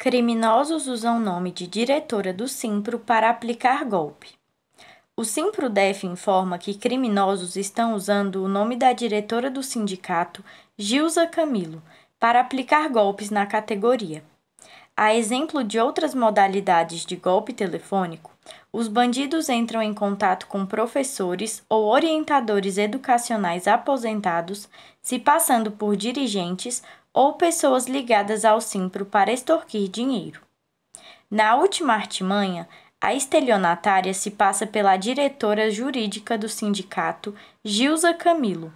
Criminosos usam nome de diretora do Simpro para aplicar golpe. O Simpro Def informa que criminosos estão usando o nome da diretora do sindicato, Gilza Camilo, para aplicar golpes na categoria. A exemplo de outras modalidades de golpe telefônico, os bandidos entram em contato com professores ou orientadores educacionais aposentados, se passando por dirigentes ou pessoas ligadas ao Simpro para extorquir dinheiro. Na última artimanha, a estelionatária se passa pela diretora jurídica do sindicato, Gilza Camilo,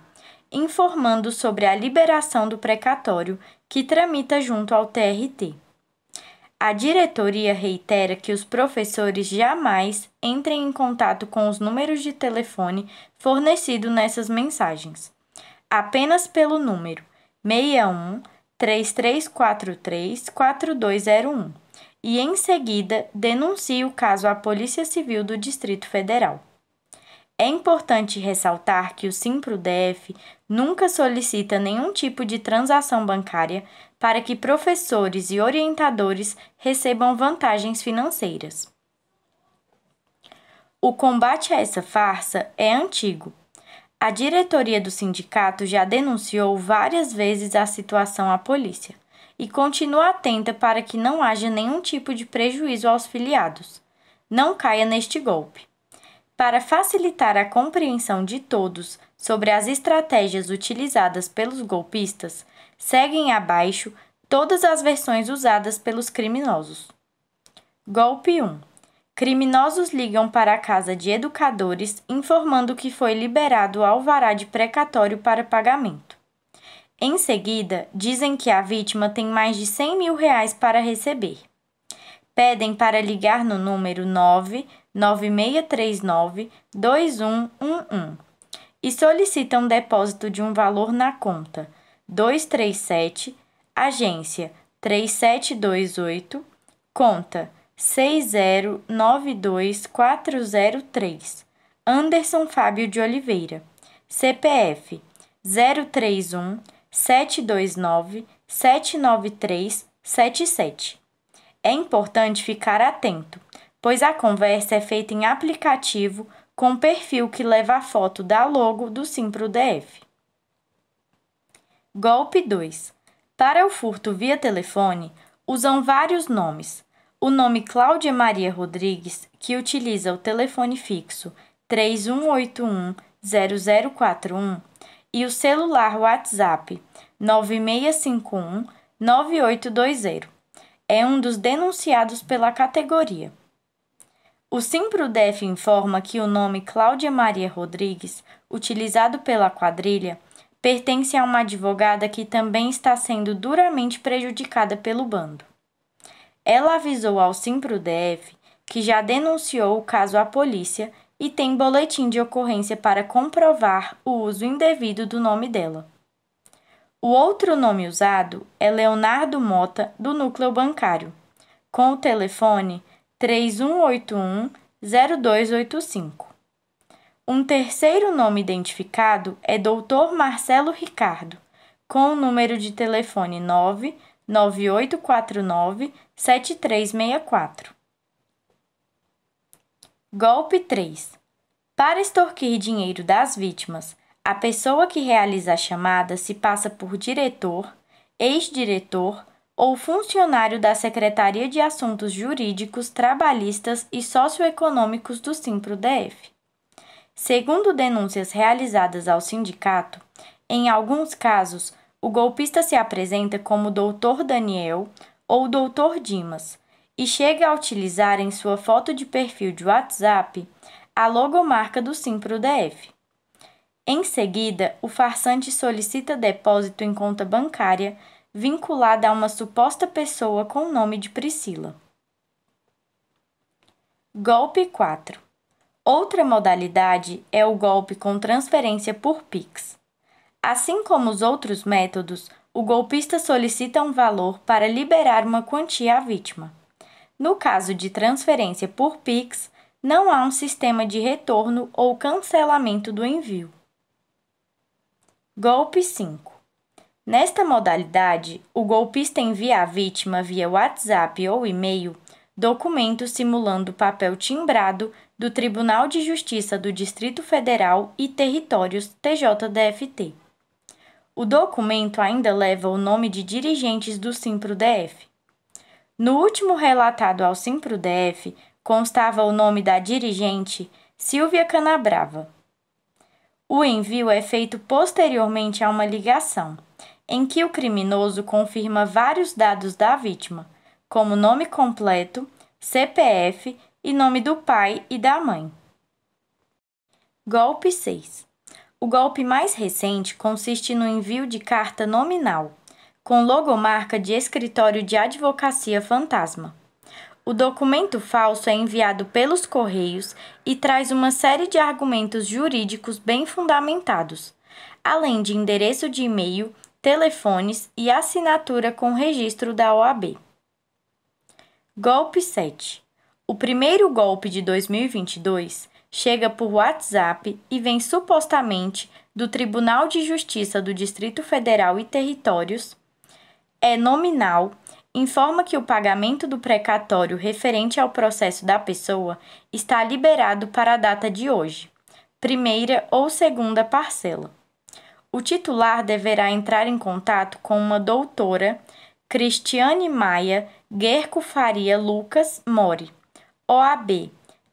informando sobre a liberação do precatório que tramita junto ao TRT. A diretoria reitera que os professores jamais entrem em contato com os números de telefone fornecido nessas mensagens, apenas pelo número 61 3343-4201 e, em seguida, denuncie o caso à Polícia Civil do Distrito Federal. É importante ressaltar que o SimproDF nunca solicita nenhum tipo de transação bancária para que professores e orientadores recebam vantagens financeiras. O combate a essa farsa é antigo a diretoria do sindicato já denunciou várias vezes a situação à polícia e continua atenta para que não haja nenhum tipo de prejuízo aos filiados. Não caia neste golpe. Para facilitar a compreensão de todos sobre as estratégias utilizadas pelos golpistas, seguem abaixo todas as versões usadas pelos criminosos. Golpe 1 Criminosos ligam para a casa de educadores informando que foi liberado o alvará de precatório para pagamento. Em seguida, dizem que a vítima tem mais de 100 mil reais para receber. Pedem para ligar no número 99639-2111 e solicitam depósito de um valor na conta 237, agência 3728, conta 6092403. Anderson Fábio de Oliveira. CPF 031 729 793 77 É importante ficar atento, pois a conversa é feita em aplicativo com perfil que leva a foto da logo do SimproDF. Golpe 2. Para o furto via telefone, usam vários nomes, o nome Cláudia Maria Rodrigues, que utiliza o telefone fixo 31810041 e o celular WhatsApp 9651 9820. É um dos denunciados pela categoria. O SimproDef informa que o nome Cláudia Maria Rodrigues, utilizado pela quadrilha, pertence a uma advogada que também está sendo duramente prejudicada pelo bando. Ela avisou ao SIMPRODEF que já denunciou o caso à polícia e tem boletim de ocorrência para comprovar o uso indevido do nome dela. O outro nome usado é Leonardo Mota, do Núcleo Bancário, com o telefone 3181-0285. Um terceiro nome identificado é Dr. Marcelo Ricardo, com o número de telefone 9 9849 7364. Golpe 3. Para extorquir dinheiro das vítimas, a pessoa que realiza a chamada se passa por diretor, ex-diretor ou funcionário da Secretaria de Assuntos Jurídicos, Trabalhistas e Socioeconômicos do SIMPRO-DF. Segundo denúncias realizadas ao sindicato, em alguns casos, o golpista se apresenta como Dr. Daniel ou Dr. Dimas e chega a utilizar em sua foto de perfil de WhatsApp a logomarca do Simpro DF. Em seguida, o farsante solicita depósito em conta bancária vinculada a uma suposta pessoa com o nome de Priscila. Golpe 4. Outra modalidade é o golpe com transferência por Pix. Assim como os outros métodos, o golpista solicita um valor para liberar uma quantia à vítima. No caso de transferência por Pix, não há um sistema de retorno ou cancelamento do envio. Golpe 5 Nesta modalidade, o golpista envia à vítima via WhatsApp ou e-mail documento simulando papel timbrado do Tribunal de Justiça do Distrito Federal e Territórios TJDFT. O documento ainda leva o nome de dirigentes do SimproDF. No último relatado ao SimproDF, constava o nome da dirigente Silvia Canabrava. O envio é feito posteriormente a uma ligação, em que o criminoso confirma vários dados da vítima, como nome completo, CPF e nome do pai e da mãe. Golpe 6 o golpe mais recente consiste no envio de carta nominal, com logomarca de escritório de advocacia fantasma. O documento falso é enviado pelos Correios e traz uma série de argumentos jurídicos bem fundamentados, além de endereço de e-mail, telefones e assinatura com registro da OAB. Golpe 7 O primeiro golpe de 2022 chega por WhatsApp e vem supostamente do Tribunal de Justiça do Distrito Federal e Territórios, é nominal, informa que o pagamento do precatório referente ao processo da pessoa está liberado para a data de hoje, primeira ou segunda parcela. O titular deverá entrar em contato com uma doutora, Cristiane Maia Guerco Faria Lucas Mori, OAB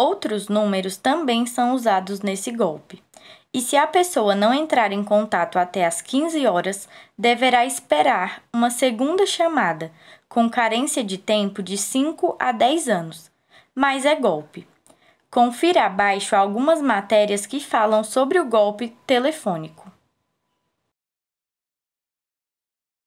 Outros números também são usados nesse golpe. E se a pessoa não entrar em contato até às 15 horas, deverá esperar uma segunda chamada, com carência de tempo de 5 a 10 anos. Mas é golpe. Confira abaixo algumas matérias que falam sobre o golpe telefônico.